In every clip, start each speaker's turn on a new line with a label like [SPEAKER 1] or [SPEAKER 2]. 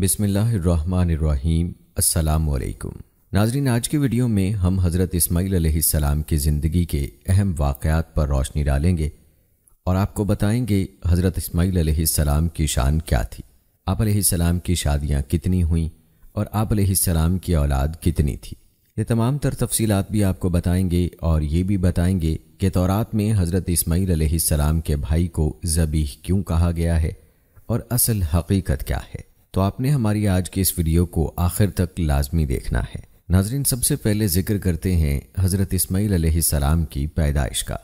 [SPEAKER 1] बिसमीम् अल्लाम नाजरीन आज के वीडियो में हम हज़रत इसमाईल सलाम की ज़िंदगी के अहम वाक़ात पर रोशनी डालेंगे और आपको बताएंगे हज़रत इसमाईल सलाम की शान क्या थी आप सलाम की शादियाँ कितनी हुई और आप सलाम की औलाद कितनी थी ये तमाम तर तफसीलात भी आपको बताएंगे और ये भी बताएंगे कि तौरात में हज़रत इसमाईल सलाम के भाई को जबीह क्यों कहा गया है और असल हकीकत क्या है तो आपने हमारी आज की इस वीडियो को आखिर तक लाजमी देखना है नाजरीन सबसे पहले जिक्र करते हैं हज़रत इसमाईल सलाम की पैदाइश का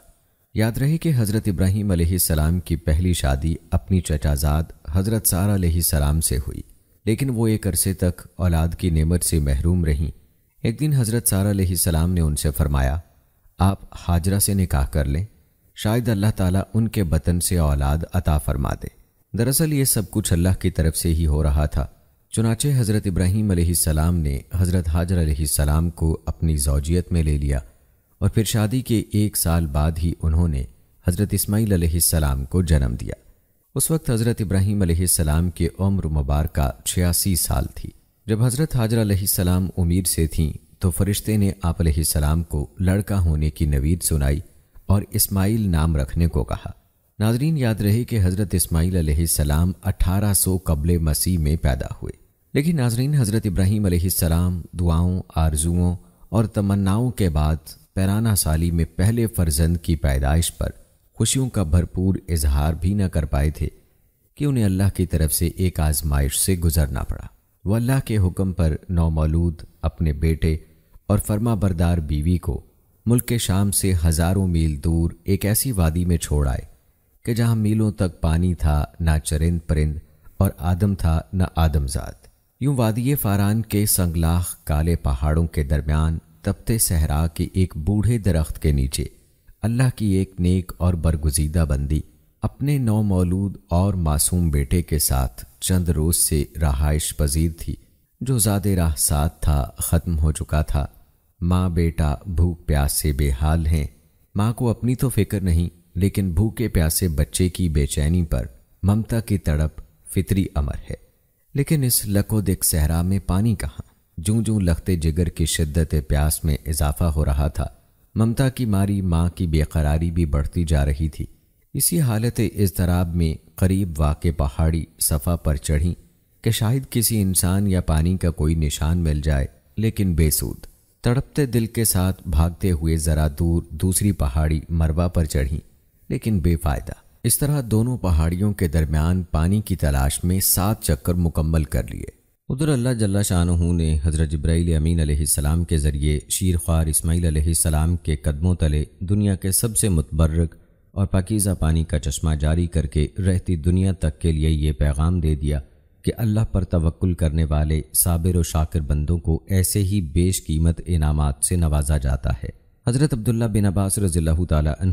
[SPEAKER 1] याद रहे कि हज़रत इब्राहिम सलाम की पहली शादी अपनी चचाजाद हज़रत सारा सलाम से हुई लेकिन वो एक अरसे तक औलाद की नेमत से महरूम रहीं एक दिन हज़रत सारा सलाम ने उनसे फरमाया आप हाजरा से निकाह कर लें शायद अल्लाह ताला उनके बतन से औलाद अता फरमा दे दरअसल ये सब कुछ अल्लाह की तरफ से ही हो रहा था चुनाचे हज़रत इब्राहीम सलाम ने हज़रत हाजर सलाम को अपनी जौजियत में ले लिया और फिर शादी के एक साल बाद ही उन्होंने हज़रत इस्माईल सलाम को जन्म दिया उस वक्त हज़रत इब्राहिम सलाम के उम्र मुबारक छियासी साल थी जब हज़रत हाजर सलाम उम्मीद से थीं तो फरिश्ते ने आप सलाम को लड़का होने की नवीद सुनाई और इस्माइल नाम रखने को कहा नाजरीन याद रहे कि हज़रत इसमाईल सलाम 1800 सौ कबल मसीह में पैदा हुए लेकिन नाजरीन हज़रत इब्राहीम सलाम दुआओं आरजुओं और तमन्नाओं के बाद पैराना साली में पहले फर्जंद की पैदाइश पर खुशियों का भरपूर इजहार भी न कर पाए थे कि उन्हें अल्लाह की तरफ से एक आजमाइश से गुजरना पड़ा वह अल्लाह के हुक्म पर नौमौलूद अपने बेटे और फर्मा बरदार बीवी को मुल्क के शाम से हज़ारों मील दूर एक ऐसी वादी में छोड़ आए कि जहां मीलों तक पानी था ना चरिंद परिंद और आदम था न आदमजात यूं वादिय फारान के संगलाख काले पहाड़ों के दरमियान तपते सहरा के एक बूढ़े दरख्त के नीचे अल्लाह की एक नेक और बरगुजीदा बंदी अपने नौमौलूद और मासूम बेटे के साथ चंद रोज से रहायश पजीर थी जो ज़्यादा राह साथ था ख़त्म हो चुका था माँ बेटा भूख प्यास से बेहाल हैं माँ को अपनी तो फिक्र नहीं लेकिन भूखे प्यासे बच्चे की बेचैनी पर ममता की तड़प फितरी अमर है लेकिन इस लकोदिक सहरा में पानी कहाँ जूं जूं लखते जिगर की शिद्दत प्यास में इजाफा हो रहा था ममता की मारी माँ की बेकरारी भी बढ़ती जा रही थी इसी हालत इस दराब में करीब वाक़ पहाड़ी सफ़ा पर चढ़ी कि शायद किसी इंसान या पानी का कोई निशान मिल जाए लेकिन बेसूद तड़पते दिल के साथ भागते हुए ज़रा दूर दूसरी पहाड़ी मरवा पर चढ़ी लेकिन बेफायदा इस तरह दोनों पहाड़ियों के दरमियान पानी की तलाश में सात चक्कर मुकम्मल कर लिए उधर अल्लाह जल्ला शाह ने हज़रत जब्राईल अमीन सलाम के ज़रिए शीर ख्वार इसमाइल सलाम के कदमों तले दुनिया के सबसे मतबर्रक और पाकिज़ा पानी का चश्मा जारी करके रहती दुनिया तक के लिए ये पैगाम दे दिया कि अल्लाह पर तवक्ल करने वाले साबिर व शाकिर बंदों को ऐसे ही बेश कीमत इनामात से नवाजा जाता है हज़रत अब्दुल्ला बिन अब्बास रज़ील्ला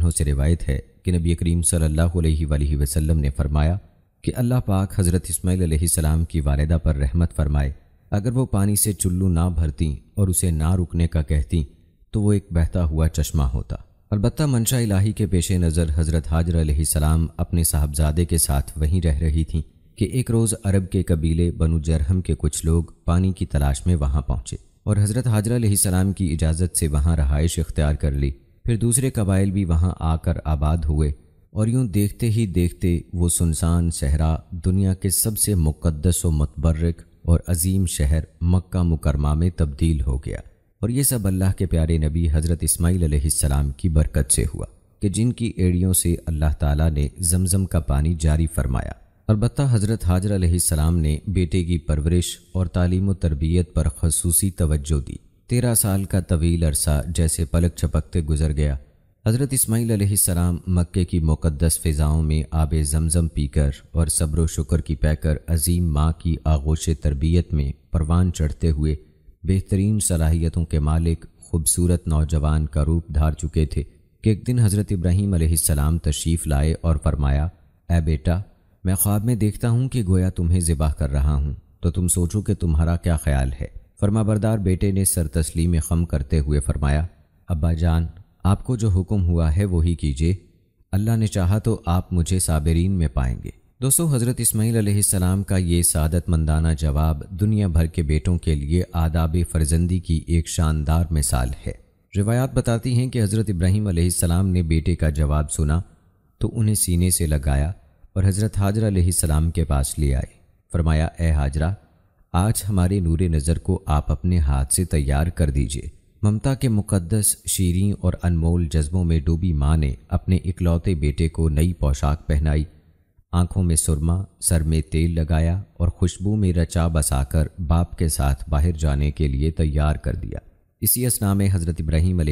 [SPEAKER 1] तु से रिवायत है कि नबी करीम सल्लल्लाहु अलैहि वसल्लम ने फरमाया कि अल्लाह पाक हज़रत इस्माईल सलाम की वालदा पर रहमत फरमाए अगर वो पानी से चुल्लू ना भरती और उसे ना रुकने का कहती तो वो एक बहता हुआ चश्मा होता अलबत् मनशा इलाही के पेश नज़र हज़रत हाजर सलाम अपने साहबजादे के साथ वहीं रह रही थी कि एक रोज़ अरब के कबीले बनु जरहम के कुछ लोग पानी की तलाश में वहाँ पहुँचे और हज़रत हाजरा सलाम की इजाज़त से वहाँ रहाइश इख्तियार कर ली फिर दूसरे कबाइल भी वहाँ आकर आबाद हुए और यूँ देखते ही देखते वो सुनसान सहरा दुनिया के सबसे मुकदस व मतबरक और अजीम शहर मक्का मुकरमा में तब्दील हो गया और ये सब अल्लाह के प्यारे नबी हज़रत इस्माईल सलाम की बरकत से हुआ कि जिनकी एड़ियों से अल्लाह ताला ने जमज़म का पानी जारी फरमाया अलबत् हज़रत हाजर सलाम ने बेटे की परवरिश और तालीम तरबियत पर खसूसी तवज्जो दी तेरह साल का तवील अरसा जैसे पलक छपकते गुजर गया हज़रत इसमाईल मक् की मुक़दस फ़िज़ाओं में आब जमज़म पीकर और सब्र शुक्र की पैकर अजीम माँ की आगोश तरबियत में परवान चढ़ते हुए बेहतरीन सलाहियतों के मालिक खूबसूरत नौजवान का रूप धार चुके थे कि एक दिन हज़रत इब्राहीम सलाम तशरीफ़ लाए और फरमाया ए बेटा मैं ख्वाब में देखता हूँ कि गोया तुम्हें ज़िबाह कर रहा हूँ तो तुम सोचो कि तुम्हारा क्या ख्याल है फरमाबरदार बेटे ने सर तस्ली में खम करते हुए फरमाया अब्बा जान आपको जो हुक्म हुआ है वही कीजिए अल्लाह ने चाहा तो आप मुझे साबरीन में पाएंगे दोस्तों हज़रत इस्माईल का ये सादत मंदाना जवाब दुनिया भर के बेटों के लिए आदाब फर्जंदी की एक शानदार मिसाल है रिवायात बताती हैं कि हज़रत इब्राहीम ने बेटे का जवाब सुना तो उन्हें सीने से लगाया और हज़रत हाजरा सलाम के पास ले आए फरमाया ए हाजरा आज हमारे नूर नज़र को आप अपने हाथ से तैयार कर दीजिए ममता के मुकद्दस शीरें और अनमोल जज्बों में डूबी माँ ने अपने इकलौते बेटे को नई पोशाक पहनाई आंखों में सुरमा सर में तेल लगाया और खुशबू में रचा बसाकर बाप के साथ बाहर जाने के लिए तैयार कर दिया इसी असना में हज़रत इब्राहीम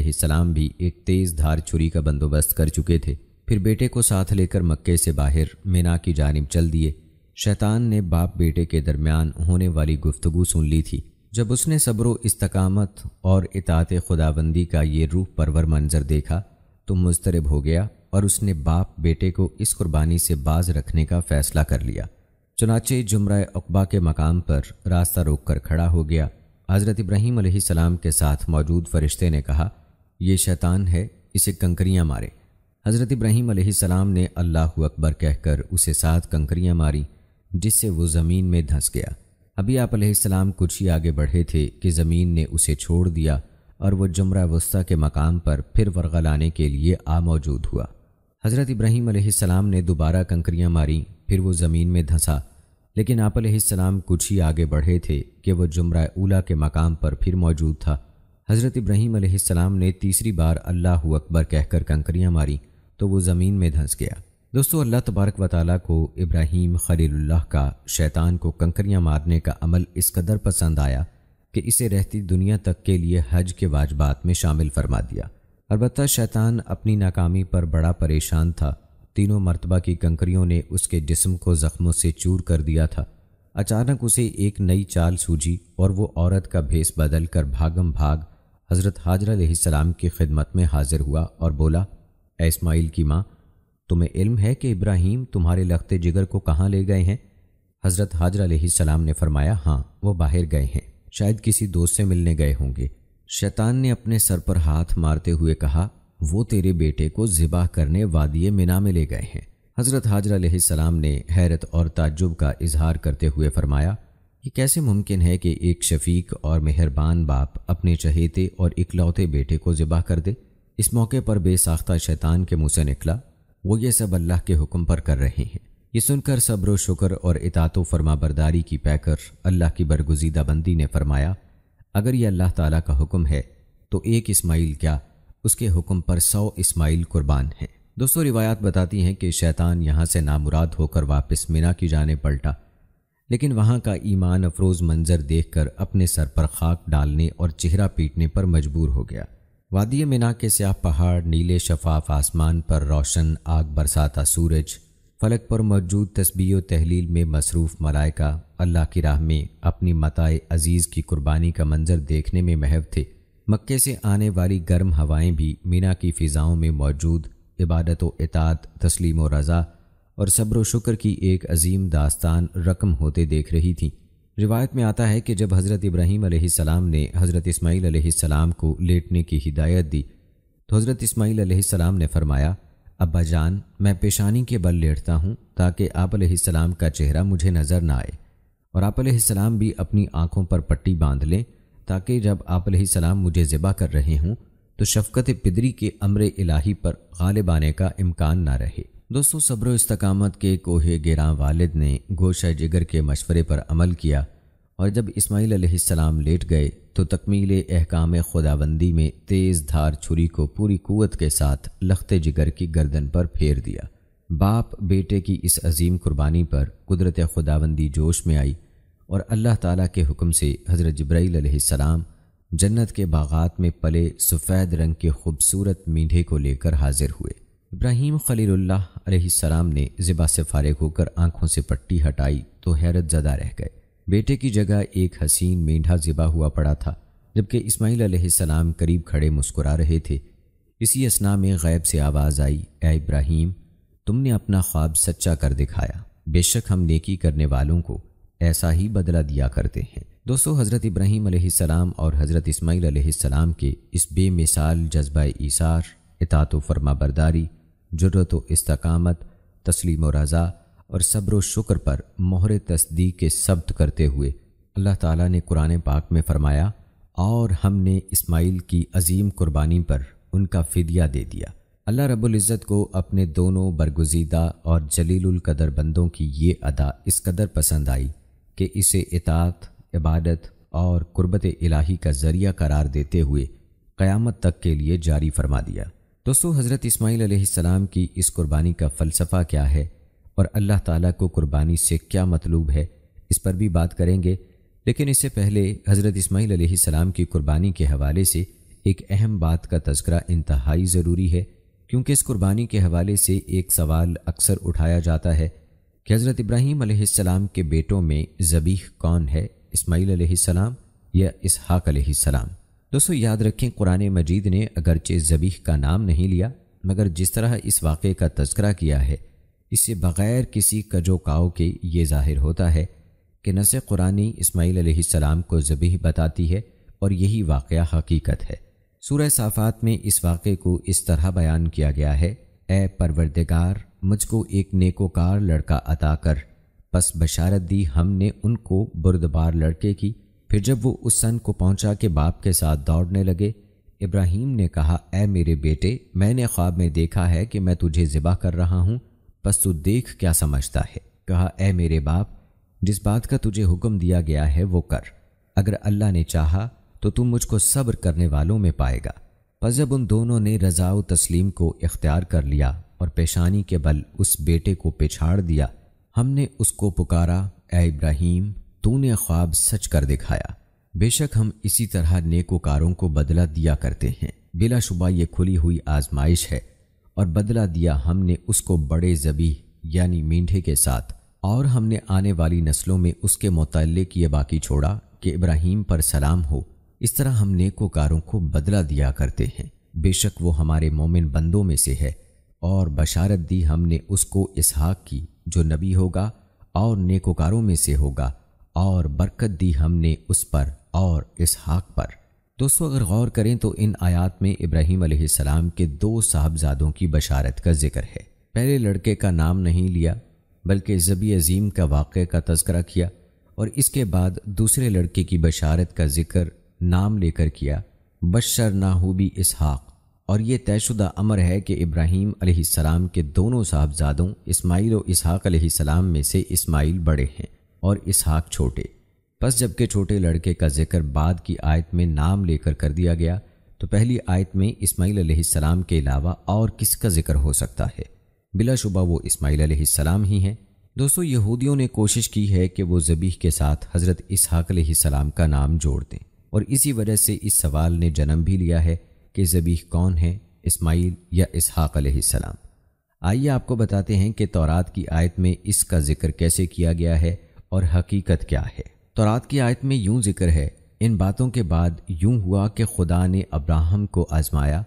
[SPEAKER 1] भी एक तेज़ धार छुरी का बंदोबस्त कर चुके थे फिर बेटे को साथ लेकर मक्के से बाहर मीना की जानब चल दिए शैतान ने बाप बेटे के दरमियान होने वाली गुफ्तगु सुन ली थी जब उसने सब्र इस्तकामत और इतात खुदाबंदी का ये रूह परवर मंजर देखा तो मुस्तरब हो गया और उसने बाप बेटे को इस कुर्बानी से बाज रखने का फ़ैसला कर लिया चुनाचे जुमरा अकबा के मकाम पर रास्ता रोक कर खड़ा हो गया हज़रत इब्राहीम के साथ मौजूद फरिश्ते ने कहा यह शैतान है इसे कंकरियाँ मारे हज़रत इब्राहिम सलाम ने अल्लाह अकबर कहकर उसे सात कंकरियाँ मारी जिससे वो ज़मीन में धंस गया अभी आप सलाम कुछ ही आगे बढ़े थे कि ज़मीन ने उसे छोड़ दिया और वह जुमरा वस्ता के मकाम पर फिर वर्गा लाने के लिए आ मौजूद हुआ हज़रत इब्राहीम सलाम ने दोबारा कंकरियाँ मारी फिर वो ज़मीन में धंसा लेकिन आप सलाम कुछ ही आगे बढ़े थे कि वह जुमरा उला के मकाम पर फिर मौजूद था हज़रत इब्राहिम सलाम ने तीसरी बार अल्लाह अकबर कहकर कंकरियाँ मारी तो वो ज़मीन में धंस गया दोस्तों अल्लाह तबारक वाली को इब्राहिम खलील्ला का शैतान को कंकरियाँ मारने का अमल इस कदर पसंद आया कि इसे रहती दुनिया तक के लिए हज के वाजबात में शामिल फरमा दिया अलबत् शैतान अपनी नाकामी पर बड़ा परेशान था तीनों मरतबा की कंकरियों ने उसके जिस्म को ज़ख्मों से चूर कर दिया था अचानक उसे एक नई चाल सूझी और वो औरत का भेस बदल कर भागम भाग हज़रत हाजरा सलाम की खिदमत में हाजिर हुआ और बोला ए इस्माइल की माँ तुम्हें इल्म है कि इब्राहिम तुम्हारे लगते जिगर को कहाँ ले गए हैं हज़रत हाजर सलाम ने फरमाया हाँ वो बाहर गए हैं शायद किसी दोस्त से मिलने गए होंगे शैतान ने अपने सर पर हाथ मारते हुए कहा वो तेरे बेटे को ज़िबा करने वादिय मिना में ले गए हैं हज़रत हाजर सलाम ने हैरत और ताजुब का इजहार करते हुए फरमाया ये कैसे मुमकिन है कि एक शफीक और मेहरबान बाप अपने चहेते और इकलौते बेटे को ज़िबा कर दे इस मौके पर बेसाख्ता शैतान के मुंह से निकला वो ये सब अल्लाह के हुक्म पर कर रहे हैं ये सुनकर सब्र शुक्र और इतातो फरमा बरदारी की पैकर अल्लाह की बरगुजीदा बंदी ने फरमाया अगर ये अल्लाह ताला का हुक्म है तो एक इस्माइल क्या उसके हुक्म पर सौ इस्माइल कुर्बान हैं दोस्तों रिवायात बताती हैं कि शैतान यहाँ से नामुराद होकर वापस मिना की जाने पलटा लेकिन वहाँ का ईमान अफरोज़ मंजर देखकर अपने सर पर खाक डालने और चेहरा पीटने पर मजबूर हो गया वादी मिना के स्याह पहाड़ नीले शफाफ आसमान पर रोशन आग बरसाता सूरज फलक पर मौजूद तस्बी तहलील में मसरूफ़ मलाइका अल्लाह की राह में अपनी मताए अजीज़ की कुर्बानी का मंजर देखने में महव थे मक्के से आने वाली गर्म हवाएं भी मीना की फ़िज़ाओं में मौजूद इबादत व इतात तस्लीम व रज़ा और सब्र शुक्र की एक अजीम दास्तान रकम होते देख रही थीं रिवायत में आता है कि जब हज़रत इब्राहीम सलाम ने हज़रत इस्माईल सलाम को लेटने की हिदायत दी तो हज़रत इस्माईल सलाम ने फरमाया अब्बा जान मैं पेशानी के बल लेटता हूँ ताकि आप सलाम का चेहरा मुझे नज़र ना आए और आप सलाम भी अपनी आँखों पर पट्टी बांध लें ताकि जब आप सलाम मुझे ज़िबा कर रहे हों तो शफकत पिदरी के अमर इलाही पर गालिब आने का इम्कान ना रहे दोस्तों सब्र इस्तकामत के कोहे गिरा वालिद ने गोशा जिगर के मशवरे पर अमल किया और जब इस्माईल अलैहिस्सलाम लेट गए तो तकमील अहकाम खुदाबंदी में तेज़ धार छुरी को पूरी कुत के साथ लखते जिगर की गर्दन पर फेर दिया बाप बेटे की इस अजीम कुर्बानी पर कुदरत खुदाबंदी जोश में आई और अल्लाह ताला के हुक्म से हज़रत जब्राईल सलाम जन्नत के बागात में पले सफ़ेद रंग के खूबसूरत मीढ़े को लेकर हाजिर हुए इब्राहिम खलील्लाम ने ज़िबा से फारग होकर आंखों से पट्टी हटाई तो हैरत ज़दा रह गए बेटे की जगह एक हसीन मेंढा ज़िबा हुआ पड़ा था जबकि इसमाइल आसमाम करीब खड़े मुस्कुरा रहे थे इसी असना में गैब से आवाज़ आई ए इब्राहिम तुमने अपना ख्वाब सच्चा कर दिखाया बेशक हम नेकी करने वालों को ऐसा ही बदला दिया करते हैं दोस्तों हज़रत इब्राहिम आसमाम और हज़रत इस्माईल आसमाम के इस बेमिसाल जज्बा ईसार इतात फरमा बरदारी जरूरत व इस्तकामत तस्लीम व रज़ा और सब्र शुक्र पर मोहर तस्दीक के सब्त करते हुए अल्लाह ताला ने कुरान पाक में फरमाया और हमने इस्माइल की अजीम कुर्बानी पर उनका फ़िदिया दे दिया अल्लाह रबुल्ज़त को अपने दोनों बरगुजीदा और जलील कदर बंदों की ये अदा इस कदर पसंद आई कि इसे इतात इबादत और कुर्बत इलाही का ज़रिया करार देते हुए क़यामत तक के लिए जारी फरमा दिया दोस्तों हज़रत इस्माईल सलाम की इस कुर्बानी का फ़लसफ़ा क्या है और अल्लाह ताला को कुर्बानी से क्या मतलूब है इस पर भी बात करेंगे लेकिन इससे पहले हज़रत इस्माईल सलाम की कुर्बानी के हवाले से एक अहम बात का तस्करा इंतहाई ज़रूरी है क्योंकि इस कुर्बानी के हवाले से एक सवाल अक्सर उठाया जाता है कि हज़रत इब्राहीम के बेटों में ज़बीह कौन है इसमाइल सलाम या इसहाक दोस्तों याद रखें कुरान मजीद ने अगरचे जबीह का नाम नहीं लिया मगर जिस तरह इस वाक़े का तस्करा किया है इससे बग़ैर किसी काओ के ये जाहिर होता है कि नस कुरानी इसमाइल आसमाम को जबीह बताती है और यही वाक़ हकीकत है सूर्य साफ़ात में इस वाक़े को इस तरह बयान किया गया है ए परवरदगार मुझको एक नेकोकार लड़का अता कर बस बशारत दी हमने उनको बुरदबार लड़के की फिर जब वो उस सन को पहुंचा के बाप के साथ दौड़ने लगे इब्राहिम ने कहा ए मेरे बेटे मैंने ख्वाब में देखा है कि मैं तुझे ज़िबा कर रहा हूँ बस तू देख क्या समझता है कहा ए मेरे बाप जिस बात का तुझे हुक्म दिया गया है वो कर अगर अल्लाह ने चाहा तो तुम मुझको सब्र करने वालों में पाएगा बस जब उन दोनों ने रज़ाउ तस्लीम को इख्तियार कर लिया और पेशानी के बल उस बेटे को पिछाड़ दिया हमने उसको पुकारा ए इब्राहिम तूने ख्वाब सच कर दिखाया बेशक हम इसी तरह नेकोकारों को बदला दिया करते हैं बिलाशुबा ये खुली हुई आजमाइश है और बदला दिया हमने उसको बड़े जबी यानी मींढे के साथ और हमने आने वाली नस्लों में उसके मुतल ये बाकी छोड़ा कि इब्राहिम पर सलाम हो इस तरह हम नेकोकारों को बदला दिया करते हैं बेशक वो हमारे मोमिन बंदों में से है और बशारत दी हमने उसको इसहाक की जो नबी होगा और नेकोकारों में से होगा और बरकत दी हमने उस पर और इस हाक पर दोस्तों अगर गौर करें तो इन आयात में इब्राहिम सलाम के दो साहबजादों की बशारत का जिक्र है पहले लड़के का नाम नहीं लिया बल्कि जबी अजीम का वाक़ का तस्करा किया और इसके बाद दूसरे लड़के की बशारत का जिक्र नाम लेकर किया बशर नाहूबी इसहाक और ये तयशुदा अमर है कि इब्राहिम सलाम के दोनों साहबजादों इसमाइल और इसहाक सलाम में से इस्माइल बड़े हैं और इसहाक छोटे बस जबकि छोटे लड़के का जिक्र बाद की आयत में नाम लेकर कर दिया गया तो पहली आयत में इस्माइल सलाम के अलावा और किसका जिक्र हो सकता है बिलाशुबा वो इस्माईल ही हैं दोस्तों यहूदियों ने कोशिश की है कि वो जबीह के साथ हज़रत इसहाक सलाम का नाम जोड़ दें और इसी वजह से इस सवाल ने जन्म भी लिया है कि जबीह कौन है इस्माइल या इसहाक आइए आपको बताते हैं कि तौरात की आयत में इसका जिक्र कैसे किया गया है और हकीकत क्या है तौरात की आयत में यूं जिक्र है इन बातों के बाद यूं हुआ कि खुदा ने अब्राहम को आजमाया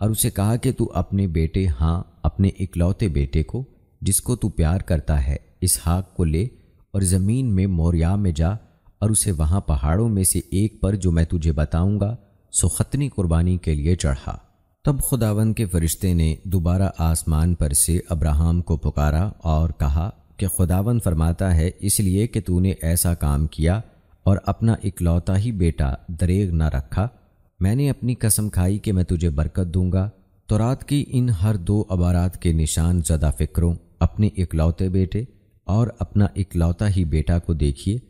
[SPEAKER 1] और उसे कहा कि तू अपने बेटे हाँ अपने इकलौते बेटे को जिसको तू प्यार करता है इस हाक को ले और ज़मीन में मौर्या में जा और उसे वहाँ पहाड़ों में से एक पर जो मैं तुझे बताऊँगा सो ख़तनी कुर्बानी के लिए चढ़ा तब खुदावन के फरिश्ते ने दोबारा आसमान पर से अब्राहम को पुकारा और कहा कि खुदावन फरमाता है इसलिए कि तूने ऐसा काम किया और अपना इकलौता ही बेटा दरेग ना रखा मैंने अपनी कसम खाई कि मैं तुझे बरकत दूंगा तो रात की इन हर दो अबारात के निशान ज़दा फ़िक्रों अपने इकलौते बेटे और अपना इकलौता ही बेटा को देखिए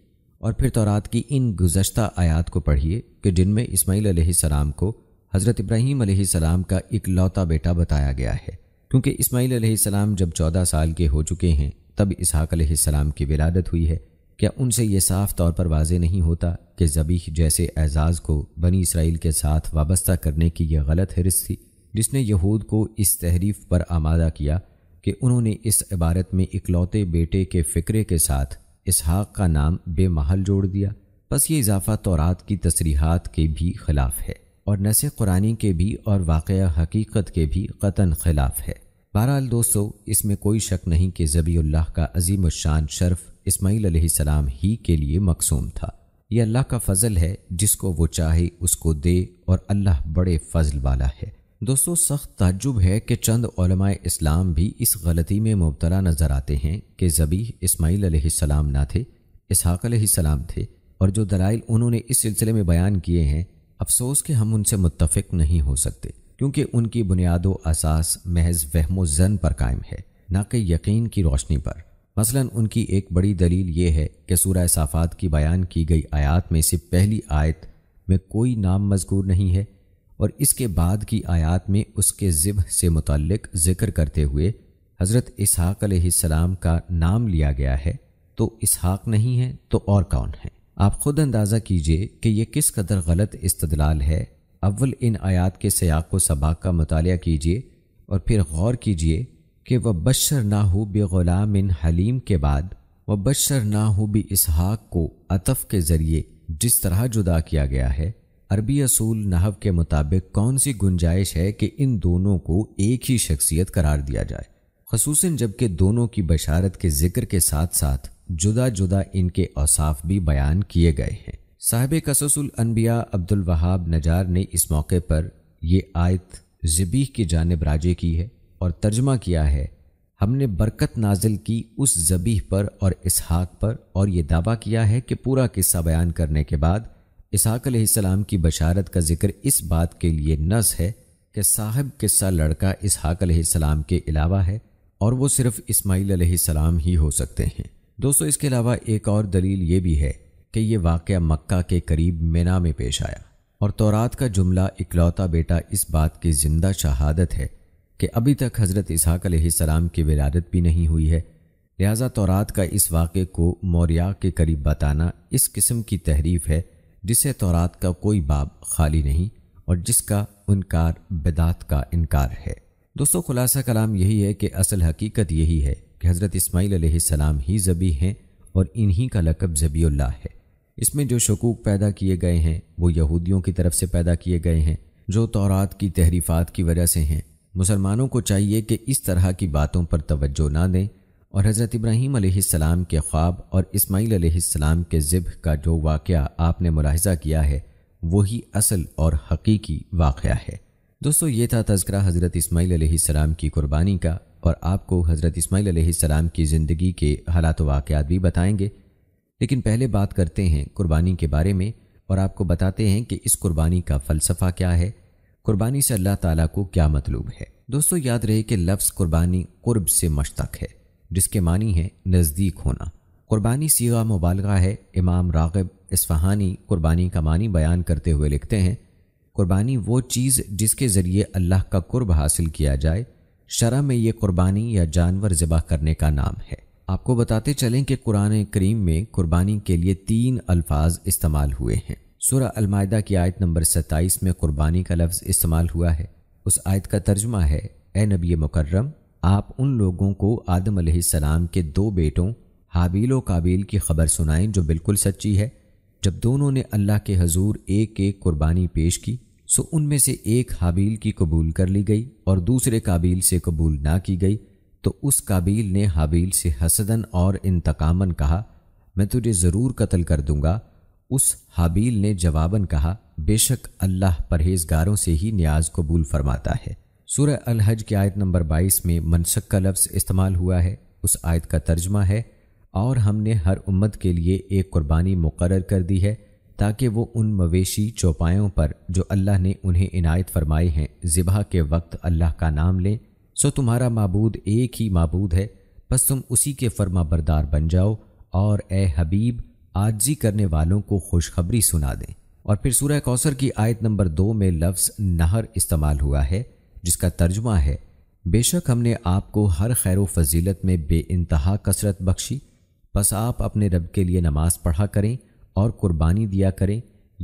[SPEAKER 1] और फिर तौरात की इन गुजशत आयात को पढ़िए कि जिनमें इसमाइल सलाम को हज़रत इब्राहीम सलाम का इकलौता बेटा बताया गया है क्योंकि इसमाइल सलाम जब चौदह साल के हो चुके हैं तब इसहाक सलाम की विलादत हुई है क्या उनसे ये साफ तौर पर वाज नहीं होता कि ज़बी जैसे एजाज़ को बनी इसराइल के साथ वाबस्ता करने की यह गलत हरस थी जिसने यहूद को इस तहरीफ पर आमादा किया कि उन्होंने इस इबारत में इकलौते बेटे के फ़िक्रे के साथ इसहाक़ का नाम बेमहल जोड़ दिया बस ये इजाफ़ा तौरात की तसरीहत के भी खिलाफ है और नस कुरानी के भी और वाक़ हकीकत के भी कतन खिलाफ है बहरहाल दोस्तों इसमें कोई शक नहीं कि अल्लाह का अजीम शान शर्फ इसमाईल ही के लिए मकसूम था यह अल्लाह का फजल है जिसको वो चाहे उसको दे और अल्लाह बड़े फजल वाला है दोस्तों सख्त ताजुब है कि चंद इस्लाम भी इस गलती में मुबतला नज़र आते हैं कि ज़बी इसमाईल ना थे इसहाक सलाम थे और जो दलाइल उन्होंने इस सिलसिले में बयान किए हैं अफसोस कि हम उनसे मुतफ़ नहीं हो सकते क्योंकि उनकी बुनियादो असास महज वहमो जन पर कायम है न कि यकीन की रोशनी पर मसलन उनकी एक बड़ी दलील ये है कि सूर साफ़ात की बयान की गई आयत में से पहली आयत में कोई नाम मजकूर नहीं है और इसके बाद की आयत में उसके ज़िब से मुतलक ज़िक्र करते हुए हज़रत इसहाक़ का नाम लिया गया है तो इसहाक़ नहीं है तो और कौन है आप ख़ुद अंदाज़ा कीजिए कि यह किस कदर गलत इस्तलाल है अव्वल इन आयात के सयाक व सबाक का मताल कीजिए और फिर गौर कीजिए कि वह बशर ना हो गुलाम इन हलीम के बाद वह बशर ना हो बे इसहाक को अतफ़ के ज़रिए जिस तरह जुदा किया गया है अरबी असूल नहव के मुताबिक कौन सी गुंजाइश है कि इन दोनों को एक ही शख्सियत करार दिया जाए खसूस जबकि दोनों की बशारत के जिक्र के साथ साथ जुदा जुदा इनके औसाफ भी बयान किए गए हैं साहिब कससुल अनबिया अब्दुल वहाब नजार ने इस मौके पर ये आयत ज़बीह की जानब राजे की है और तर्जमा किया है हमने बरकत नाजिल की उस जबीह पर और इसहाक पर और ये दावा किया है कि पूरा किस्सा बयान करने के बाद इसहाक की बशारत का जिक्र इस बात के लिए नस है कि साहब किस्सा लड़का इसहाक सलाम के अलावा है और वो सिर्फ इस्माईल सलाम ही हो सकते हैं दोस्तों इसके अलावा एक और दलील ये भी है कि यह वाक़ मक्का के करीब मिना में पेश आया और तौरात का जुमला इकलौता बेटा इस बात की ज़िंदा शहादत है कि अभी तक हज़रत इसहाकाम की विरादत भी नहीं हुई है लिहाजा तौरात का इस वाक़े को मौरिया के करीब बताना इस किस्म की तहरीफ है जिसे तौरात का कोई बाब खाली नहीं और जिसका उनकार बिदात का इनकार है दोस्तों खुलासा कलाम यही है कि असल हकीकत यही है कि हज़रत इसमाईल सलाम ही जबी हैं और इन्हीं का लकब जबील्ला है इसमें जो शकूक पैदा किए गए हैं वो यहूदियों की तरफ से पैदा किए गए हैं जो तौरात की तहरीफ़ात की वजह से हैं मुसलमानों को चाहिए कि इस तरह की बातों पर तवज्जो ना दें और हज़रत इब्राहीम आसमाम के ख्वाब और इस्माईल आसमाम के ज़िब का जो वाक़ आपने मुलाहजा किया है वही असल और हकीकी वाक़ है दोस्तों ये था तस्करा हज़रत इस्माइल सलाम की कुर्बानी का और आपको हज़रत इस्माइल सलाम की ज़िंदगी के हालात वाक़ात भी बताएँगे लेकिन पहले बात करते हैं कुर्बानी के बारे में और आपको बताते हैं कि इस कुर्बानी का फ़लसफ़ा क्या है कुर्बानी से अल्लाह ताला को क्या मतलूब है दोस्तों याद रहे कि लफ्ज़ कुर्बानी कुर्ब से मशतक है जिसके मानी है नज़दीक होना कुर्बानी सीगा मुबालगा है इमाम रागब इसफ़हानी कुर्बानी का मानी बयान करते हुए लिखते हैं कुर्बानी वो चीज़ जिसके ज़रिए अल्लाह का कुर्ब हासिल किया जाए शरा में ये कुर्बानी या जानवर ज़िबा करने का नाम है आपको बताते चलें कि कुरान करीम में कुर्बानी के लिए तीन अल्फाज इस्तेमाल हुए हैं सूरह अलमायदा की आयत नंबर 27 में कुर्बानी का लफ्ज़ इस्तेमाल हुआ है उस आयत का तर्जुमा है ए नबी मुकर्रम आप उन लोगों को आदम सलाम के दो बेटों हाबील व काबिल की खबर सुनाएं जो बिल्कुल सच्ची है जब दोनों ने अल्लाह के हजूर एक एक कुर्बानी पेश की सो उनमें से एक हाबील की कबूल कर ली गई और दूसरे काबिल से कबूल ना की गई तो उस काबिल ने हाबील से हसदन और इंतकामन कहा मैं तुझे ज़रूर कत्ल कर दूंगा उस हाबील ने जवाबन कहा बेशक अल्लाह परहेजगारों से ही न्याज कबूल फरमाता है सूर्य अलहज की आयत नंबर 22 में मनसक का लफ्ज़ इस्तेमाल हुआ है उस आयत का तर्जमा है और हमने हर उम्मत के लिए एक कुर्बानी मुकर कर दी है ताकि वो उन मवेशी चौपायों पर जो अल्लाह ने उन्हें इनायत फरमाए हैं ज़िबा के वक्त अल्लाह का नाम लें सो तुम्हारा मबूद एक ही मबूद है बस तुम उसी के फर्मा बरदार बन जाओ और ए हबीब आजी करने वालों को खुशखबरी सुना दें और फिर सूर्य कौसर की आयत नंबर दो में लफ्ज़ नहर इस्तेमाल हुआ है जिसका तर्जमा है बेशक हमने आपको हर खैर फजीलत में बे इंतहा कसरत बख्शी बस आप अपने रब के लिए नमाज पढ़ा करें और कुर्बानी दिया करें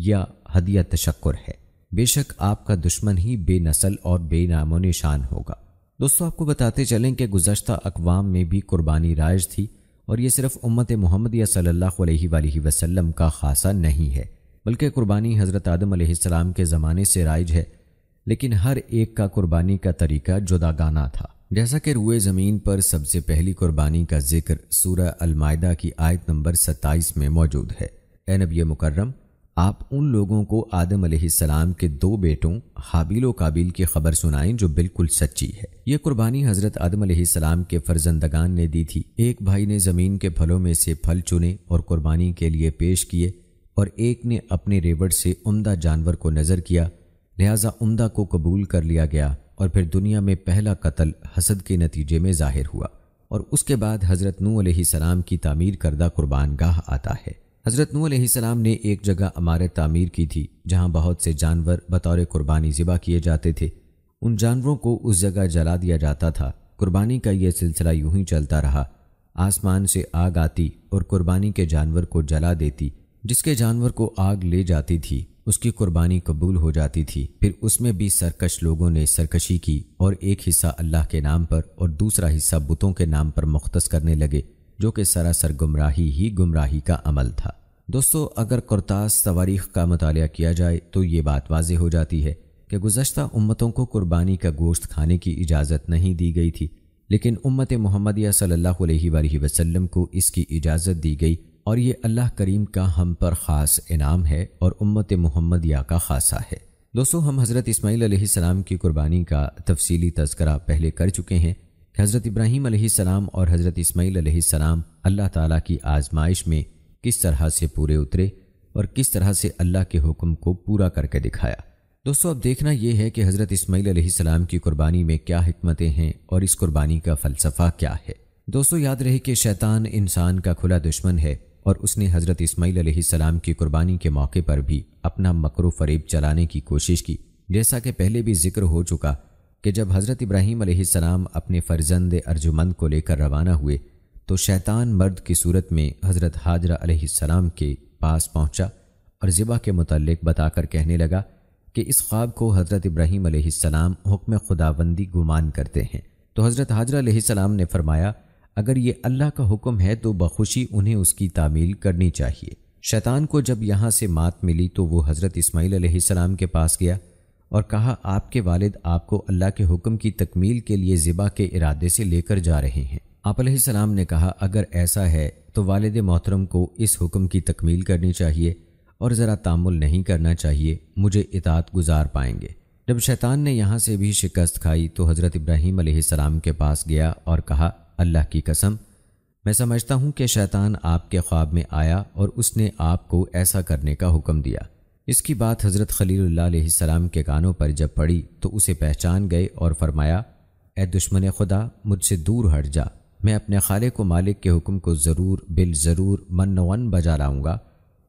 [SPEAKER 1] या हदिया तशक्र है बेशक आपका दुश्मन ही बेनसल और बेनामोनिशान निशान होगा दोस्तों आपको बताते चलें कि गुजशत अकवाम में भी कुर्बानी राज थी और ये सिर्फ उम्मत मोहम्मद या सल्ला वसम का खासा नहीं है बल्कि कुर्बानी हज़रत आदम के ज़माने से राइज है लेकिन हर एक का कुर्बानी का तरीका जुदागाना था जैसा कि रुए ज़मीन पर सबसे पहली कुर्बानी का जिक्र सूरह अलमायदा की आयत नंबर 27 में मौजूद है ए नबी मुकर्रम आप उन लोगों को आदम सलाम के दो बेटों हाबिल काबिल की खबर सुनाएं जो बिल्कुल सच्ची है ये कुर्बानी हज़रत आदम सलाम के फर्जंदगान ने दी थी एक भाई ने ज़मीन के फलों में से फल चुने और कुर्बानी के लिए पेश किए और एक ने अपने रेवड़ से उम्दा जानवर को नज़र किया लिहाजा उम्दा को कबूल कर लिया गया और फिर दुनिया में पहला कत्ल हसद के नतीजे में ज़ाहिर हुआ और उसके बाद हज़रत नू सलाम की तामीर करदा कुर्बानगाह आता है हज़रत नूह ने एक जगह अमारत तामीर की थी जहाँ बहुत से जानवर बतौर कुर्बानी ज़िबा किए जाते थे उन जानवरों को उस जगह जला दिया जाता था कुर्बानी का यह सिलसिला यूं ही चलता रहा आसमान से आग आती और कुर्बानी के जानवर को जला देती जिसके जानवर को आग ले जाती थी उसकी कुर्बानी कबूल हो जाती थी फिर उसमें भी सरकश लोगों ने सरकशी की और एक हिस्सा अल्लाह के नाम पर और दूसरा हिस्सा बुतों के नाम पर मुख्तस करने लगे जो कि सरासर गुमराही ही गुमराही का अमल था दोस्तों अगर कुरतास तवारीख का मताल किया जाए तो ये बात वाज हो जाती है कि गुजशत उम्मतों को कुर्बानी का गोश्त खाने की इजाज़त नहीं दी गई थी लेकिन उम्मत मोहम्मदिया सल्लल्लाहु वसलम को इसकी इजाज़त दी गई और ये अल्लाह करीम का हम पर ख़ास इनाम है और उम्मत मोहम्मदिया का खासा है दोस्तों हम हज़रत इसमाईल की कुर्बानी का तफसली तस्करा पहले कर चुके हैं हज़रत इब्राहिम सलाम और हज़रत इस्माईल सलाम अल्लाह ताला की आजमाइश में किस तरह से पूरे उतरे और किस तरह से अल्लाह के हुक्म को पूरा करके दिखाया दोस्तों अब देखना यह है कि हज़रत इस्माईल सलाम की कुर्बानी में क्या हमतें हैं और इस कुर्बानी का फ़लसफ़ा क्या है दोस्तों याद रहे कि शैतान इंसान का खुला दुश्मन है और उसने हज़रत इसमाइल सलाम की कुर्बानी के मौके पर भी अपना मकर फरीब चलाने की कोशिश की जैसा कि पहले भी जिक्र हो चुका कि जब हज़रत इब्राहीम सलाम अपने फ़र्जंद अर्जुमंद को लेकर रवाना हुए तो शैतान मर्द की सूरत में हज़रत हाजरा सलाम के पास पहुंचा और ज़िबा के मतलब बताकर कहने लगा कि इस ख्वाब को हज़रत इब्राहीम सलाम हुक्म खुदाबंदी गुमान करते हैं तो हज़रत हाजरा सलाम ने फरमाया अगर ये अल्लाह का हुक्म है तो बखुशी उन्हें उसकी तामील करनी चाहिए शैतान को जब यहाँ से मात मिली तो वह हज़रत इस्माईल सलाम के पास गया और कहा आपके वालिद आपको अल्लाह के हुक्म की तकमील के लिए ज़िबा के इरादे से लेकर जा रहे हैं आप सलाम ने कहा अगर ऐसा है तो वालद मोहतरम को इस हुक्म की तकमील करनी चाहिए और ज़रा तामुल नहीं करना चाहिए मुझे इतात गुजार पाएंगे जब शैतान ने यहाँ से भी शिकस्त खाई तो हज़रत इब्राहिम सलाम के पास गया और कहा अल्लाह की कसम मैं समझता हूँ कि शैतान आपके ख्वाब में आया और उसने आपको ऐसा करने का हुक्म दिया इसकी बात हज़रत खलील सलाम के कानों पर जब पड़ी तो उसे पहचान गए और फरमाया ए दुश्मन खुदा मुझसे दूर हट जा मैं अपने खाले को मालिक के हुक्म को ज़रूर बिल ज़रूर मन बजा लाऊँगा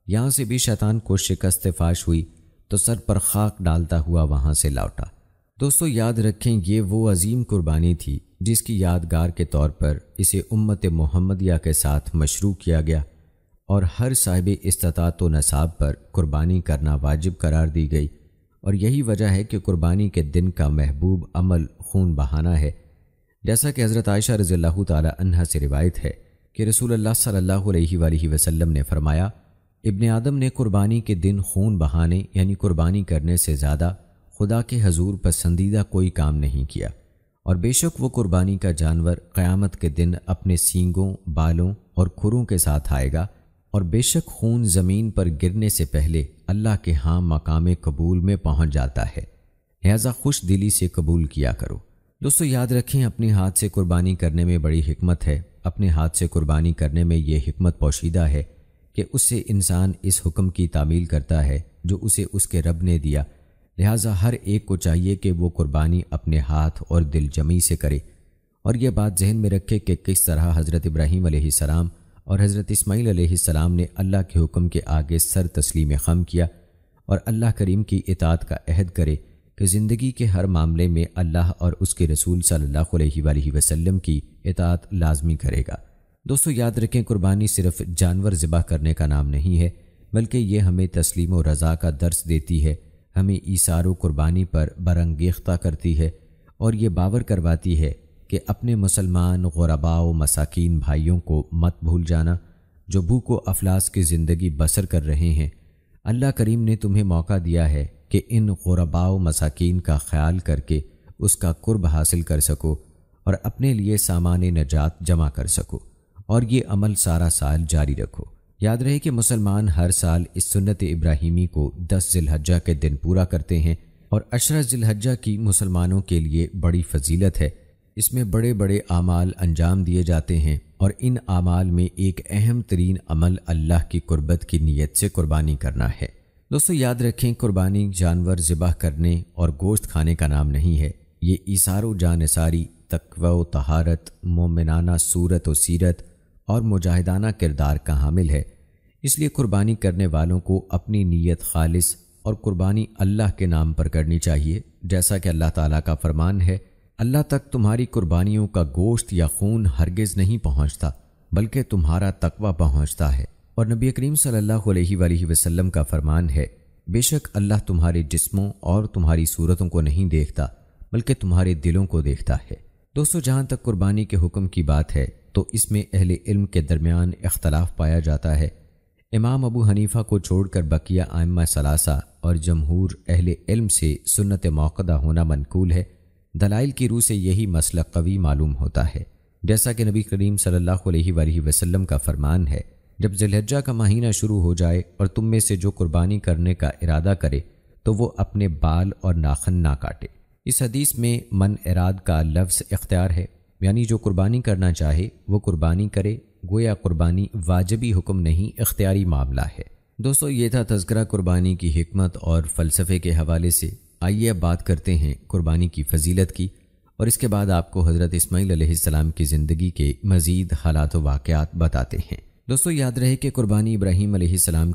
[SPEAKER 1] यहाँ से भी शैतान को शिकस्त फाश हुई तो सर पर खाक डालता हुआ वहाँ से लौटा दोस्तों याद रखें ये वो अजीम कुर्बानी थी जिसकी यादगार के तौर पर इसे उम्मत मोहम्मदिया के साथ मशरू किया गया और हर साहिब इस्तात व नसाब पर कुर्बानी करना वाजिब करार दी गई और यही वजह है कि कुर्बानी के दिन का महबूब अमल खून बहाना है जैसा कि हज़रत आयशा रज़ील् तह से रिवायत है कि रसूल सल्ला वसम ने फरमाया इबन आदम ने कुर्बानी के दिन खून बहाने यानी कुर्बानी करने से ज़्यादा खुदा के हजूर पसंदीदा कोई काम नहीं किया और बेशक वो कुर्बानी का जानवर क़्यामत के दिन अपने सींगों बालों और खुरों के साथ आएगा और बेशक खून ज़मीन पर गिरने से पहले अल्लाह के हाँ मकाम कबूल में पहुंच जाता है लिहाजा खुश दिली से कबूल किया करो दोस्तों याद रखें अपने हाथ से कुर्बानी करने में बड़ी हमत है अपने हाथ से कुर्बानी करने में यह हमत पोशीदा है कि उससे इंसान इस हुक्म की तामील करता है जो उसे उसके रब ने दिया लिहाजा हर एक को चाहिए कि वो कुर्बानी अपने हाथ और दिल जमी से करे और यह बात जहन में रखे कि किस तरह हज़रत इब्राहीम सलाम और हज़रत इस्माईल आसमाम ने अल्लाह के हुक्म के आगे सर तस्लीम खम किया और अल्लाह करीम की इतात का अहद करे कि ज़िंदगी के हर मामले में अल्लाह और उसके रसूल सल्लल्लाहु अलैहि वसल्लम की इतात लाजमी करेगा दोस्तों याद रखें कुर्बानी सिर्फ जानवर ज़िबा करने का नाम नहीं है बल्कि ये हमें तस्लीम व रज़ा का दर्स देती है हमें ईसार कुर्बानी पर बरंगेख्ता करती है और ये बावर करवाती है कि अपने मुसलमान गुरबा व मसाकिन भाइयों को मत भूल जाना जो भूख व अफलास की ज़िंदगी बसर कर रहे हैं अल्लाह करीम ने तुम्हें मौका दिया है कि इन गुरबा व मसाकिन का ख्याल करके उसका कुर्ब हासिल कर सको और अपने लिए सामान नजात जमा कर सको और ये अमल सारा साल जारी रखो याद रहे कि मुसलमान हर साल इस सुन्नत इब्राहिमी को दस जिलहजा के दिन पूरा करते हैं और अशरा जिलहजा की मुसलमानों के लिए बड़ी फजीलत है इसमें बड़े बड़े अमाल अंजाम दिए जाते हैं और इन अमाल में एक अहम तरीन अमल अल्लाह की कुर्बत की नीयत से कुर्बानी करना है दोस्तों याद रखें कुर्बानी जानवर ज़िबा करने और गोश्त खाने का नाम नहीं है ये इशारो जानसारी तकव तहारत मोमिनाना सूरत व सीरत और मुजाहिदाना किरदार का हामिल है इसलिए कुर्बानी करने वालों को अपनी नीयत खालिस और कुर्बानी अल्लाह के नाम पर करनी चाहिए जैसा कि अल्लाह ताला का फरमान है अल्लाह तक तुम्हारी कुर्बानियों का गोश्त या खून हरगिज़ नहीं पहुंचता बल्कि तुम्हारा तकवा पहुंचता है और नबी करीम सल्लल्लाहु अलैहि वसल्लम का फरमान है बेशक अल्लाह तुम्हारे जिस्मों और तुम्हारी सूरतों को नहीं देखता बल्कि तुम्हारे दिलों को देखता है दोस्तों जहाँ तक कुर्बानी के हुक्म की बात है तो इसमें अहल इल्म के दरमियान इख्तलाफ पाया जाता है इमाम अबू हनीफा को छोड़कर बकिया आयमा सलासा और जमहूर अहल इल्म से सुन्नत मौकदा होना मनकूल है दलाइल की रूह से यही मसला कवी मालूम होता है जैसा कि नबी करीम सल्लल्लाहु अलैहि वसल्लम का फरमान है जब जिलहजा का महीना शुरू हो जाए और तुम में से जो कुर्बानी करने का इरादा करे तो वो अपने बाल और नाखन ना काटे इस हदीस में मन इराद का लफ्ज़ इख्तियार है यानी जो कुर्बानी करना चाहे वो कुर्बानी करे गोया कुर्बानी वाजबी हुक्म नहीं इख्तियारी मामला है दोस्तों ये था तस्करा कुर्बानी की हमत और फ़लसफ़े के हवाले से आइए अब बात करते हैं कुर्बानी की फजीलत की और इसके बाद आपको हज़रत इसमाईल सलाम की ज़िंदगी के मज़ीद हालात वाक़ात बताते हैं दोस्तों याद रहे कि कुर्बानी इब्राहीम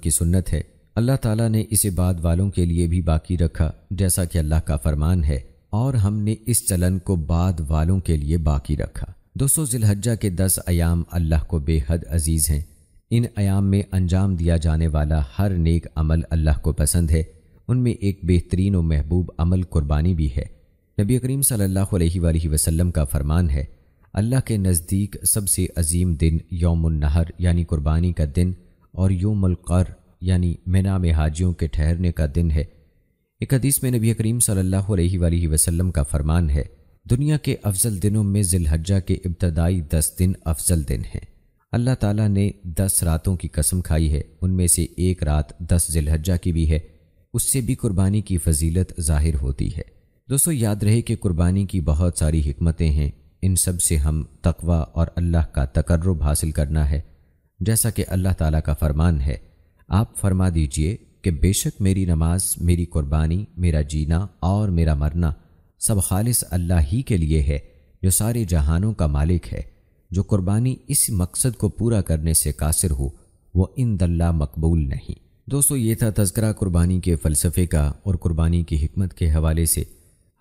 [SPEAKER 1] की सुन्नत है अल्लाह ताला ने इसे बाद वालों के लिए भी बाकी रखा जैसा कि अल्लाह का फरमान है और हमने इस चलन को बाद वालों के लिए बाकी रखा दोस्तों जिलहज्जा के दस अयाम अल्लाह को बेहद अजीज़ हैं इन अयाम में अंजाम दिया जाने वाला हर नेक अमल अल्लाह को पसंद है उनमें एक बेहतरीन और महबूब अमल कुर्बानी भी है नबी करीम सल्लल्लाहु अलैहि वसल्लम का फरमान है अल्लाह के नज़दीक सबसे अजीम दिन नहर यानी कुर्बानी का दिन और योमलकर यानी मना में हाजियों के ठहरने का दिन है एक हदीस में नबी करीम सल्लल्लाहु अलैहि वसल्लम का फरमान है दुनिया के अफजल दिनों में जिलहजा के इब्तदाई दस दिन अफजल दिन हैं अल्लाह ताला ने दस रातों की कसम खाई है उनमें से एक रात दस जिलहजा की भी है उससे भी कुर्बानी की फजीलत जाहिर होती है दोस्तों याद रहे कि कुर्बानी की बहुत सारी हमतें हैं इन सब से हम तकवा और अल्लाह का तकर्रब हासिल करना है जैसा कि अल्लाह ताला का फरमान है आप फरमा दीजिए कि बेशक मेरी नमाज मेरी कुर्बानी मेरा जीना और मेरा मरना सब खालिस अल्लाह ही के लिए है जो सारे जहानों का मालिक है जो कुर्बानी इस मकसद को पूरा करने से कासिर हो वो इन दल्ला मकबूल नहीं दोस्तों ये था तस्करा कुर्बानी के फ़लसफ़े का और कुर्बानी की हमत के हवाले से